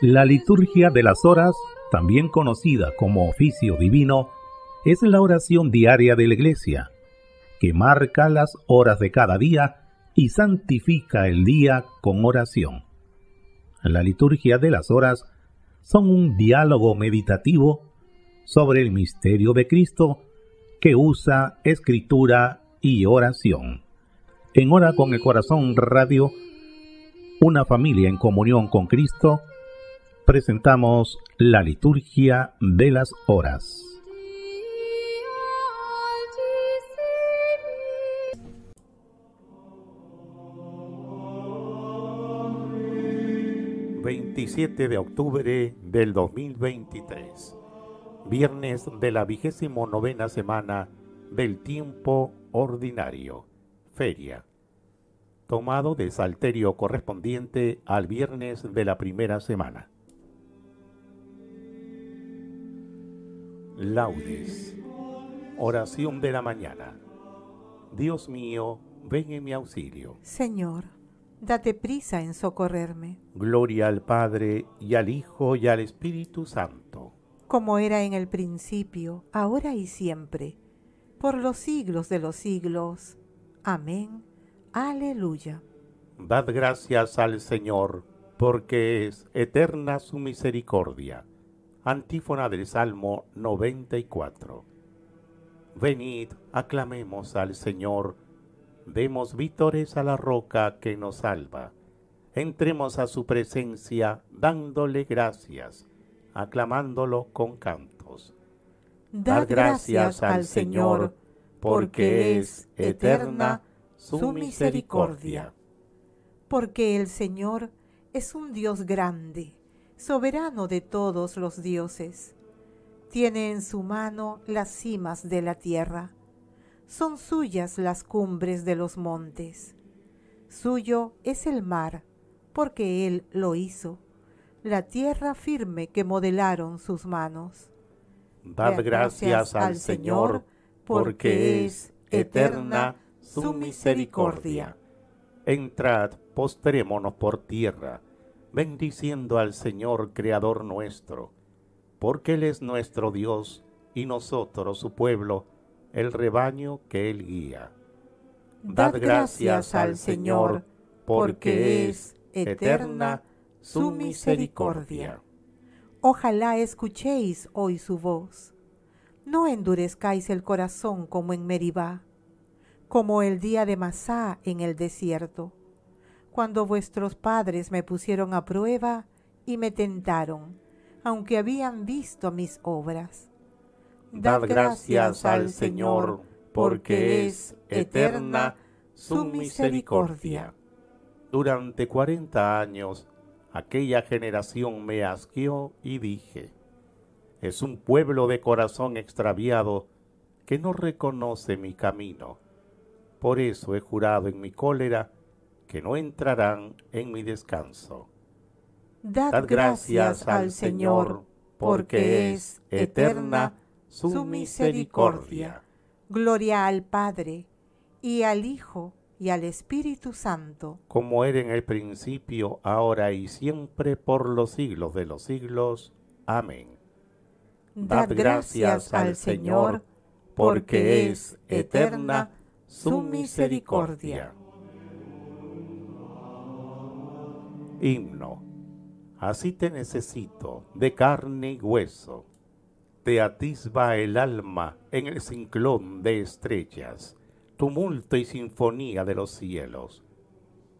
La liturgia de las horas, también conocida como oficio divino, es la oración diaria de la Iglesia, que marca las horas de cada día y santifica el día con oración. La liturgia de las horas son un diálogo meditativo sobre el misterio de Cristo que usa escritura y oración. En Hora con el Corazón Radio, una familia en comunión con Cristo, presentamos la liturgia de las horas. ...27 de octubre del 2023 viernes de la vigésimo novena semana del tiempo ordinario, feria, tomado de salterio correspondiente al viernes de la primera semana. Laudes, oración de la mañana. Dios mío, ven en mi auxilio. Señor, date prisa en socorrerme. Gloria al Padre y al Hijo y al Espíritu Santo como era en el principio, ahora y siempre, por los siglos de los siglos. Amén. Aleluya. Dad gracias al Señor, porque es eterna su misericordia. Antífona del Salmo 94. Venid, aclamemos al Señor, demos vítores a la roca que nos salva. Entremos a su presencia dándole gracias aclamándolo con cantos. Dar gracias al Señor, porque es eterna su misericordia. Porque el Señor es un Dios grande, soberano de todos los dioses. Tiene en su mano las cimas de la tierra. Son suyas las cumbres de los montes. Suyo es el mar, porque Él lo hizo la tierra firme que modelaron sus manos. Dad gracias al Señor, porque es eterna su misericordia. Entrad, postrémonos por tierra, bendiciendo al Señor, Creador nuestro, porque Él es nuestro Dios y nosotros su pueblo, el rebaño que Él guía. Dad gracias al Señor, porque es eterna su misericordia. Ojalá escuchéis hoy su voz. No endurezcáis el corazón como en Meribá, como el día de Masá en el desierto, cuando vuestros padres me pusieron a prueba y me tentaron, aunque habían visto mis obras. Dad gracias al Señor, porque es eterna su misericordia. Durante cuarenta años, Aquella generación me asqueó y dije, es un pueblo de corazón extraviado que no reconoce mi camino. Por eso he jurado en mi cólera que no entrarán en mi descanso. Dad, gracias al Señor, porque es eterna su misericordia. Gloria al Padre y al Hijo y al Espíritu Santo, como era en el principio, ahora y siempre, por los siglos de los siglos. Amén. Dad gracias al Señor, porque es eterna su misericordia. Himno. Así te necesito, de carne y hueso. Te atisba el alma en el cinclón de estrellas tumulto y sinfonía de los cielos,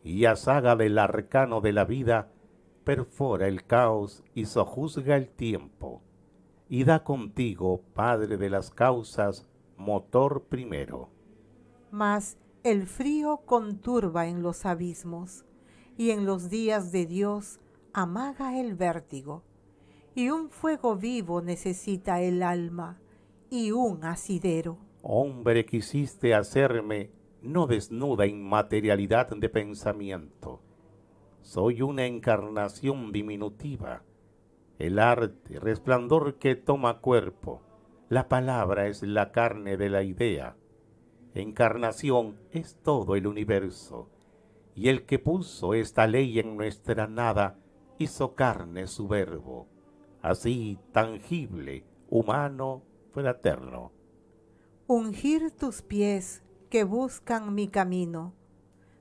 y a saga del arcano de la vida perfora el caos y sojuzga el tiempo, y da contigo, Padre de las causas, motor primero. Mas el frío conturba en los abismos, y en los días de Dios amaga el vértigo, y un fuego vivo necesita el alma, y un asidero hombre quisiste hacerme, no desnuda inmaterialidad de pensamiento. Soy una encarnación diminutiva. El arte, resplandor que toma cuerpo. La palabra es la carne de la idea. Encarnación es todo el universo. Y el que puso esta ley en nuestra nada, hizo carne su verbo. Así, tangible, humano, fraterno ungir tus pies que buscan mi camino,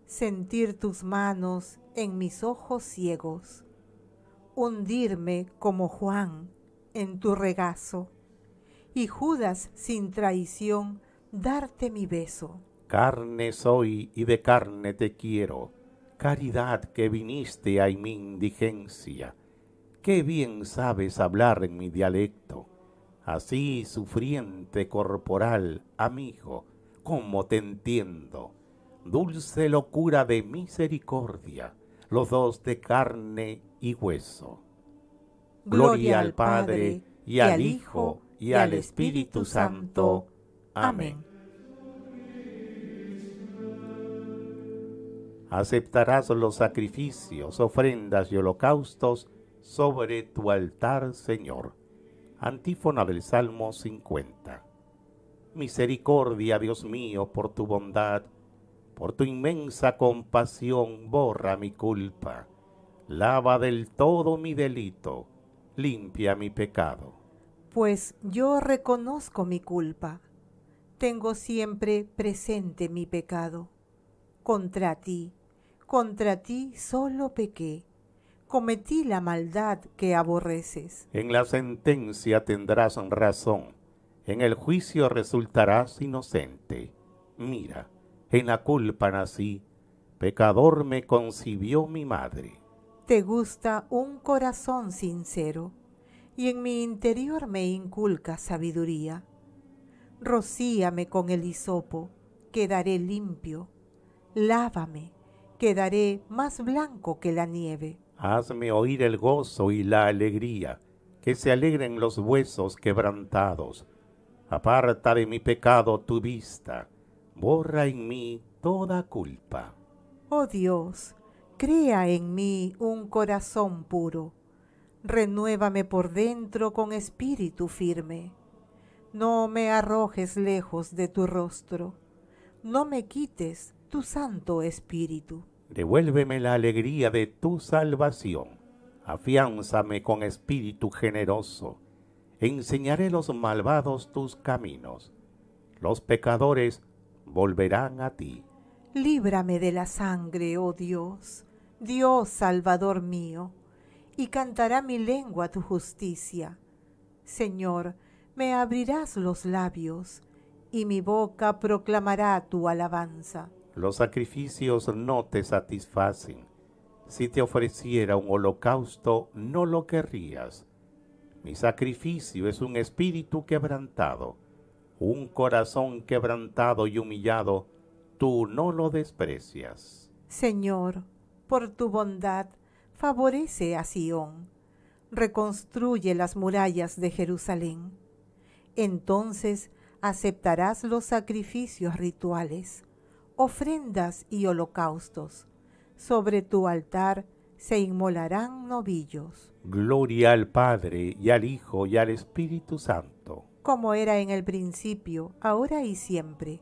sentir tus manos en mis ojos ciegos, hundirme como Juan en tu regazo, y Judas sin traición darte mi beso. Carne soy y de carne te quiero, caridad que viniste a mi indigencia, qué bien sabes hablar en mi dialecto así sufriente corporal, amigo, como te entiendo, dulce locura de misericordia, los dos de carne y hueso. Gloria, al Padre, y al Hijo, y, y al Espíritu Santo. Amén. Aceptarás los sacrificios, ofrendas y holocaustos sobre tu altar, Señor Antífona del Salmo 50. Misericordia, Dios mío, por tu bondad, por tu inmensa compasión, borra mi culpa, lava del todo mi delito, limpia mi pecado. Pues yo reconozco mi culpa, tengo siempre presente mi pecado. Contra ti, contra ti solo pequé cometí la maldad que aborreces. En la sentencia tendrás razón, en el juicio resultarás inocente. Mira, en la culpa nací, pecador me concibió mi madre. Te gusta un corazón sincero, y en mi interior me inculca sabiduría. Rocíame con el hisopo, quedaré limpio. Lávame, quedaré más blanco que la nieve Hazme oír el gozo y la alegría, que se alegren los huesos quebrantados. Aparta de mi pecado tu vista, borra en mí toda culpa. Oh Dios, crea en mí un corazón puro. Renuévame por dentro con espíritu firme. No me arrojes lejos de tu rostro. No me quites tu santo espíritu. Devuélveme la alegría de tu salvación. Afiánzame con espíritu generoso. Enseñaré los malvados tus caminos. Los pecadores volverán a ti. Líbrame de la sangre, oh Dios, Dios salvador mío, y cantará mi lengua tu justicia. Señor, me abrirás los labios, y mi boca proclamará tu alabanza los sacrificios no te satisfacen. Si te ofreciera un holocausto, no lo querrías. Mi sacrificio es un espíritu quebrantado, un corazón quebrantado y humillado, tú no lo desprecias. Señor, por tu bondad, favorece a Sión, reconstruye las murallas de Jerusalén. Entonces aceptarás los sacrificios rituales ofrendas y holocaustos. Sobre tu altar se inmolarán novillos. Gloria al Padre y al Hijo y al Espíritu Santo. Como era en el principio, ahora y siempre,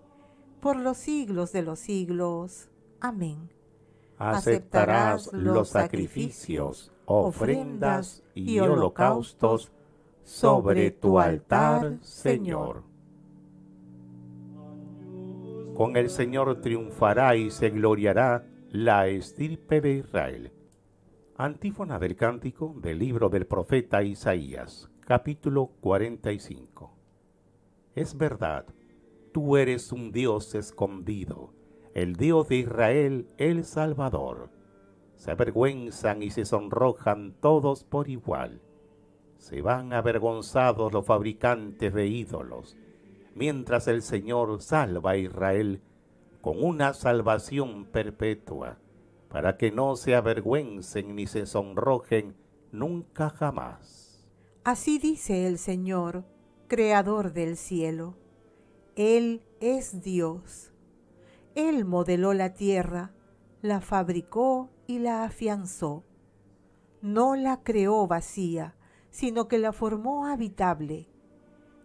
por los siglos de los siglos. Amén. Aceptarás los sacrificios, ofrendas y holocaustos sobre tu altar, Señor. Con el Señor triunfará y se gloriará la estirpe de Israel. Antífona del cántico del libro del profeta Isaías, capítulo 45. Es verdad, tú eres un Dios escondido, el Dios de Israel, el Salvador. Se avergüenzan y se sonrojan todos por igual. Se van avergonzados los fabricantes de ídolos mientras el Señor salva a Israel con una salvación perpetua, para que no se avergüencen ni se sonrojen nunca jamás. Así dice el Señor, Creador del cielo. Él es Dios. Él modeló la tierra, la fabricó y la afianzó. No la creó vacía, sino que la formó habitable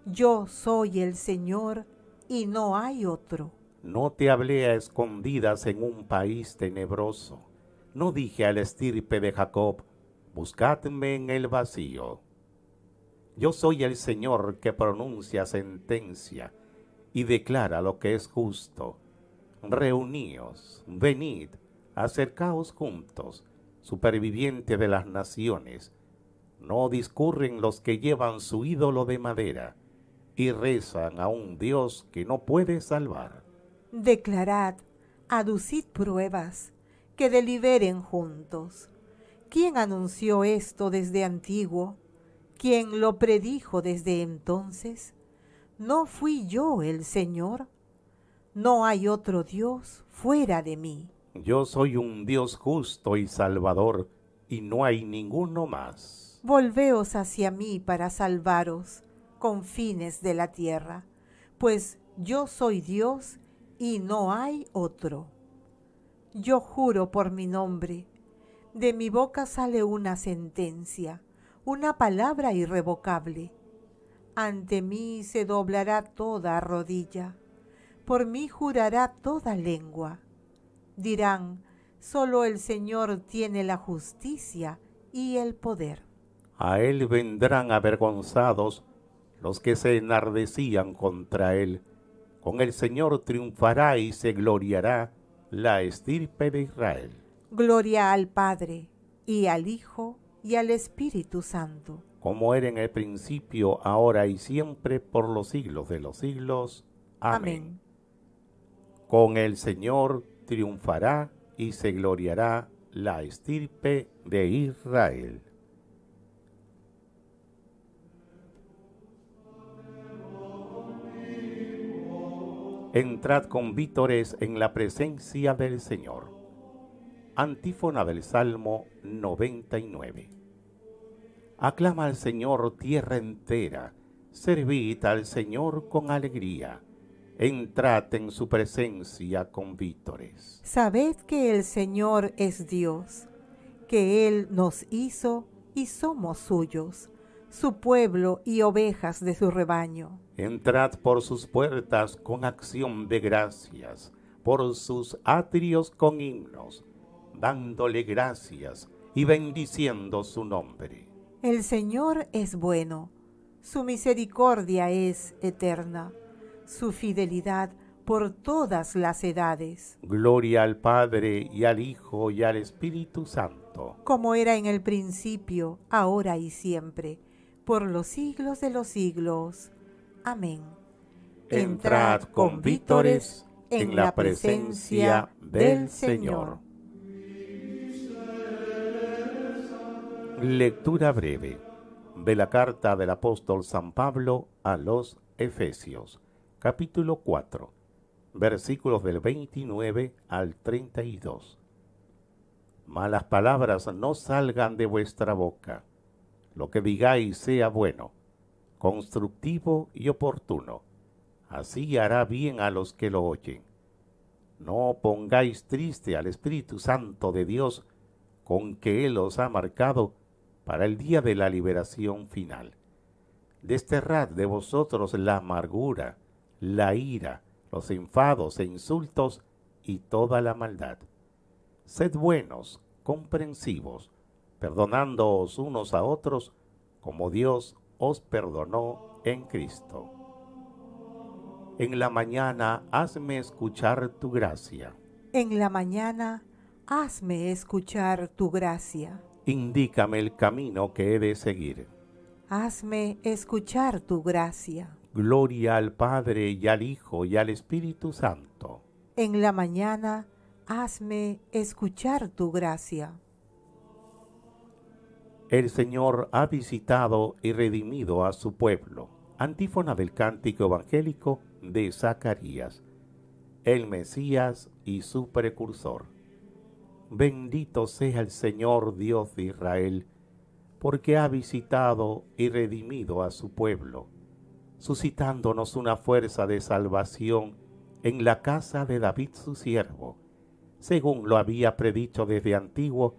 yo soy el Señor y no hay otro. No te hablé a escondidas en un país tenebroso. No dije al estirpe de Jacob, buscadme en el vacío. Yo soy el Señor que pronuncia sentencia y declara lo que es justo. Reuníos, venid, acercaos juntos, superviviente de las naciones. No discurren los que llevan su ídolo de madera y rezan a un Dios que no puede salvar. Declarad, aducid pruebas, que deliberen juntos. ¿Quién anunció esto desde antiguo? ¿Quién lo predijo desde entonces? ¿No fui yo el Señor? No hay otro Dios fuera de mí. Yo soy un Dios justo y salvador, y no hay ninguno más. Volveos hacia mí para salvaros confines de la tierra, pues yo soy Dios y no hay otro. Yo juro por mi nombre, de mi boca sale una sentencia, una palabra irrevocable. Ante mí se doblará toda rodilla, por mí jurará toda lengua. Dirán, solo el Señor tiene la justicia y el poder. A él vendrán avergonzados los que se enardecían contra él. Con el Señor triunfará y se gloriará la estirpe de Israel. Gloria al Padre, y al Hijo, y al Espíritu Santo. Como era en el principio, ahora y siempre, por los siglos de los siglos. Amén. Con el Señor triunfará y se gloriará la estirpe de Israel. entrad con vítores en la presencia del Señor. Antífona del Salmo 99. Aclama al Señor tierra entera, servid al Señor con alegría, entrad en su presencia con vítores. Sabed que el Señor es Dios, que Él nos hizo y somos suyos, su pueblo y ovejas de su rebaño. Entrad por sus puertas con acción de gracias, por sus atrios con himnos, dándole gracias y bendiciendo su nombre. El Señor es bueno, su misericordia es eterna, su fidelidad por todas las edades. Gloria al Padre y al Hijo y al Espíritu Santo. Como era en el principio, ahora y siempre, por los siglos de los siglos. Amén. Entrad con vítores en la presencia del Señor. Lectura breve de la carta del apóstol San Pablo a los Efesios, capítulo 4, versículos del 29 al 32. Malas palabras no salgan de vuestra boca. Lo que digáis sea bueno constructivo y oportuno. Así hará bien a los que lo oyen. No pongáis triste al Espíritu Santo de Dios, con que Él os ha marcado para el día de la liberación final. Desterrad de vosotros la amargura, la ira, los enfados e insultos y toda la maldad. Sed buenos, comprensivos, perdonándoos unos a otros, como Dios os perdonó en Cristo. En la mañana hazme escuchar tu gracia. En la mañana hazme escuchar tu gracia. Indícame el camino que he de seguir. Hazme escuchar tu gracia. Gloria al Padre y al Hijo y al Espíritu Santo. En la mañana hazme escuchar tu gracia. El Señor ha visitado y redimido a su pueblo. Antífona del cántico evangélico de Zacarías. El Mesías y su precursor. Bendito sea el Señor Dios de Israel, porque ha visitado y redimido a su pueblo, suscitándonos una fuerza de salvación en la casa de David su siervo, según lo había predicho desde antiguo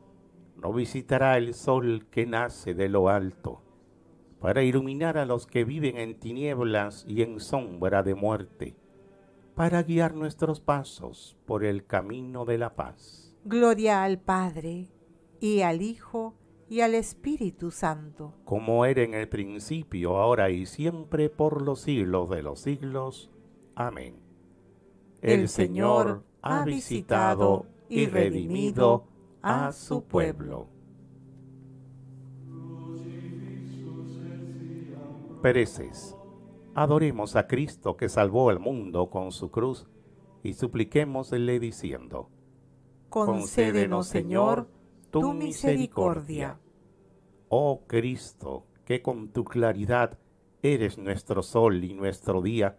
no visitará el sol que nace de lo alto, para iluminar a los que viven en tinieblas y en sombra de muerte, para guiar nuestros pasos por el camino de la paz. Gloria al Padre, y al Hijo, y al Espíritu Santo. Como era en el principio, ahora y siempre, por los siglos de los siglos. Amén. El, el Señor ha visitado y redimido a su pueblo. Pereces. Adoremos a Cristo que salvó el mundo con su cruz y supliquémosle diciendo, Concédenos Señor tu misericordia. Oh Cristo, que con tu claridad eres nuestro sol y nuestro día,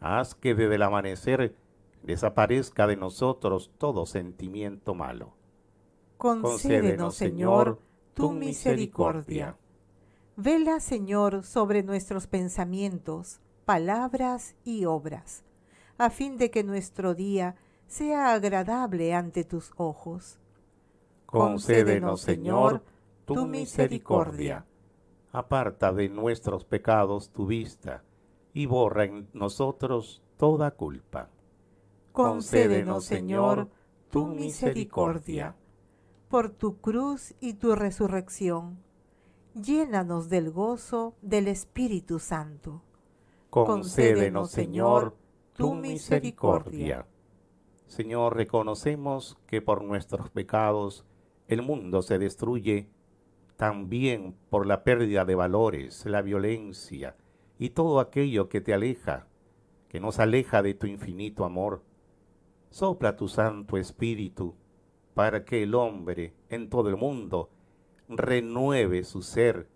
haz que desde el amanecer desaparezca de nosotros todo sentimiento malo Concédenos, Señor, tu misericordia. Vela, Señor, sobre nuestros pensamientos, palabras y obras, a fin de que nuestro día sea agradable ante tus ojos. Concédenos, Señor, tu misericordia. Aparta de nuestros pecados tu vista y borra en nosotros toda culpa. Concédenos, Señor, tu misericordia por tu cruz y tu resurrección. Llénanos del gozo del Espíritu Santo. Concédenos, Señor, tu misericordia. Señor, reconocemos que por nuestros pecados el mundo se destruye, también por la pérdida de valores, la violencia y todo aquello que te aleja, que nos aleja de tu infinito amor. Sopla tu Santo Espíritu para que el hombre en todo el mundo renueve su ser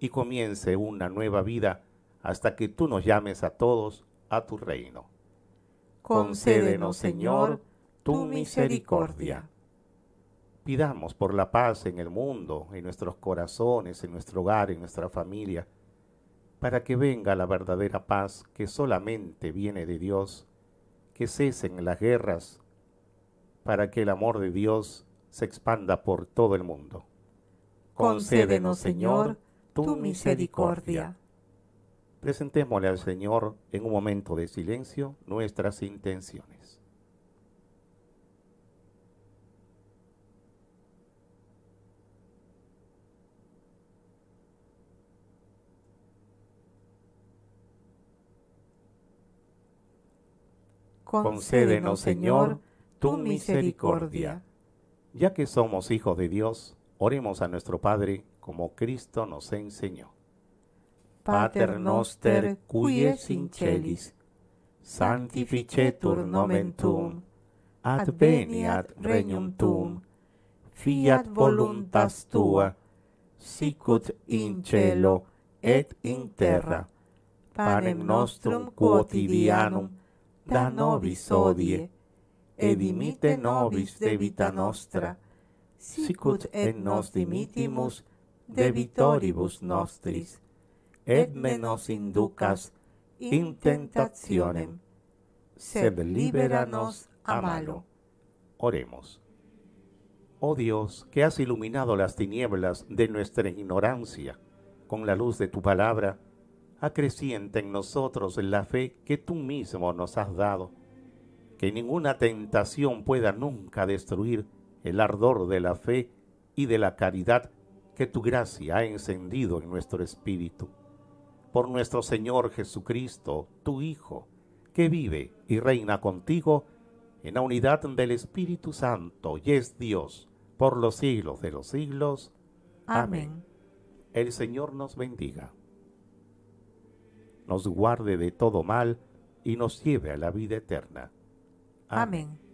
y comience una nueva vida hasta que tú nos llames a todos a tu reino. Concédenos, Señor, tu misericordia. Pidamos por la paz en el mundo, en nuestros corazones, en nuestro hogar, en nuestra familia, para que venga la verdadera paz que solamente viene de Dios, que cesen las guerras, para que el amor de Dios se expanda por todo el mundo. Concédenos, Señor, tu misericordia. Presentémosle al Señor en un momento de silencio nuestras intenciones. Concédenos, Señor, tu misericordia. Ya que somos hijos de Dios, oremos a nuestro Padre como Cristo nos enseñó. Pater noster es in celis, sanctificetur nomen tuum, adveniat regnum tuum, fiat voluntas tua, sicut in cielo et in terra, panem nostrum quotidianum da nobis odie, edimite nobis debita nostra, sicut et nos dimitimus debitoribus nostris, et me nos inducas in tentationem, sed libera a malo. Oremos. Oh Dios, que has iluminado las tinieblas de nuestra ignorancia con la luz de tu palabra, acreciente en nosotros la fe que tú mismo nos has dado que ninguna tentación pueda nunca destruir el ardor de la fe y de la caridad que tu gracia ha encendido en nuestro espíritu. Por nuestro Señor Jesucristo, tu Hijo, que vive y reina contigo en la unidad del Espíritu Santo y es Dios por los siglos de los siglos. Amén. El Señor nos bendiga, nos guarde de todo mal y nos lleve a la vida eterna. Amém. Amém.